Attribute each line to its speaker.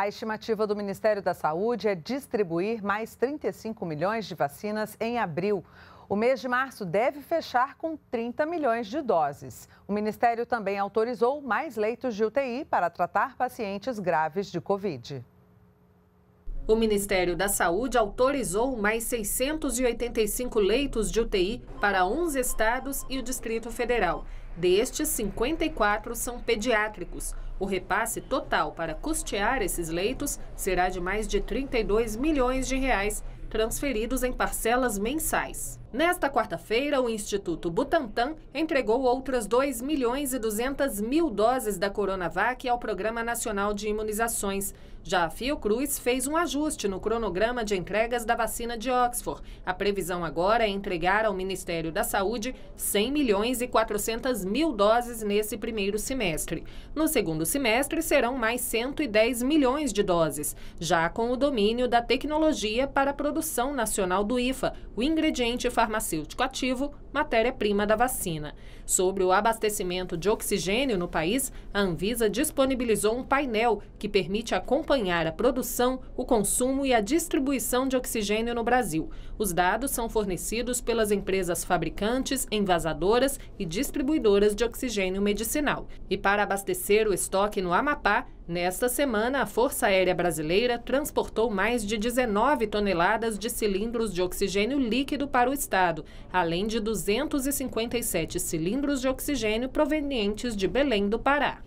Speaker 1: A estimativa do Ministério da Saúde é distribuir mais 35 milhões de vacinas em abril. O mês de março deve fechar com 30 milhões de doses. O Ministério também autorizou mais leitos de UTI para tratar pacientes graves de Covid.
Speaker 2: O Ministério da Saúde autorizou mais 685 leitos de UTI para 11 estados e o Distrito Federal. Destes, 54 são pediátricos. O repasse total para custear esses leitos será de mais de 32 milhões de reais, transferidos em parcelas mensais. Nesta quarta-feira, o Instituto Butantan entregou outras 2 milhões e 200 mil doses da Coronavac ao Programa Nacional de Imunizações. Já a Fiocruz fez um ajuste no cronograma de entregas da vacina de Oxford. A previsão agora é entregar ao Ministério da Saúde 100 milhões e 400 mil doses nesse primeiro semestre. No segundo semestre, serão mais 110 milhões de doses, já com o domínio da tecnologia para a produção nacional do IFA, o ingrediente farmacêutico ativo matéria-prima da vacina. Sobre o abastecimento de oxigênio no país, a Anvisa disponibilizou um painel que permite acompanhar a produção, o consumo e a distribuição de oxigênio no Brasil. Os dados são fornecidos pelas empresas fabricantes, envasadoras e distribuidoras de oxigênio medicinal. E para abastecer o estoque no Amapá, Nesta semana, a Força Aérea Brasileira transportou mais de 19 toneladas de cilindros de oxigênio líquido para o estado, além de 200 357 cilindros de oxigênio provenientes de Belém do Pará.